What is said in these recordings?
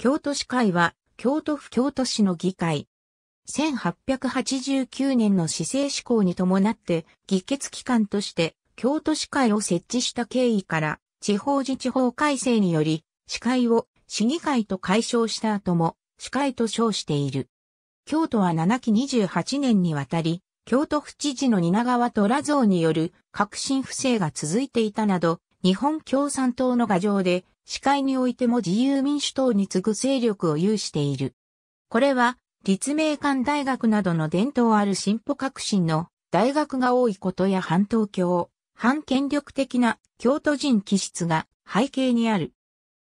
京都市会は、京都府京都市の議会。1889年の市政施行に伴って、議決機関として、京都市会を設置した経緯から、地方自治法改正により、市会を市議会と解消した後も、市会と称している。京都は7期28年にわたり、京都府知事の蜷川虎像による革新不正が続いていたなど、日本共産党の牙城で市会においても自由民主党に次ぐ勢力を有している。これは、立命館大学などの伝統ある進歩革新の大学が多いことや反東京、反権力的な京都人気質が背景にある。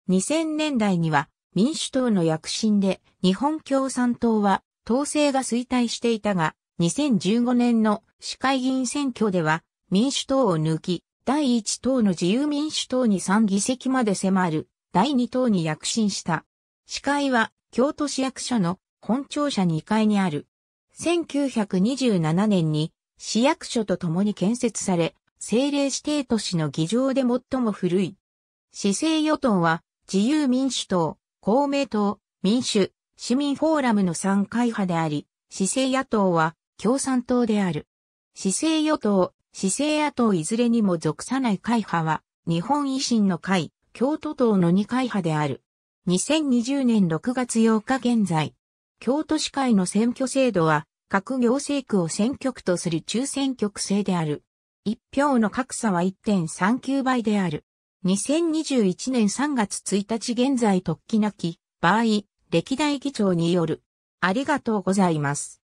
2000年代には民主党の躍進で日本共産党は統制が衰退していたが、2015年の市会議員選挙では民主党を抜き、第1党の自由民主党に3議席まで迫る、第2党に躍進した。司会は、京都市役所の本庁舎2階にある。1927年に市役所と共に建設され、政令指定都市の議場で最も古い。市政与党は自由民主党、公明党、民主、市民フォーラムの3会派であり、市政野党は共産党である。市政与党、市政野党いずれにも属さない会派は、日本維新の会、京都党の2会派である。2020年6月8日現在、京都市会の選挙制度は、各行政区を選挙区とする中選挙区制である。一票の格差は1.39倍である。2021年3月1日現在特起なき場合、歴代議長による。ありがとうございます。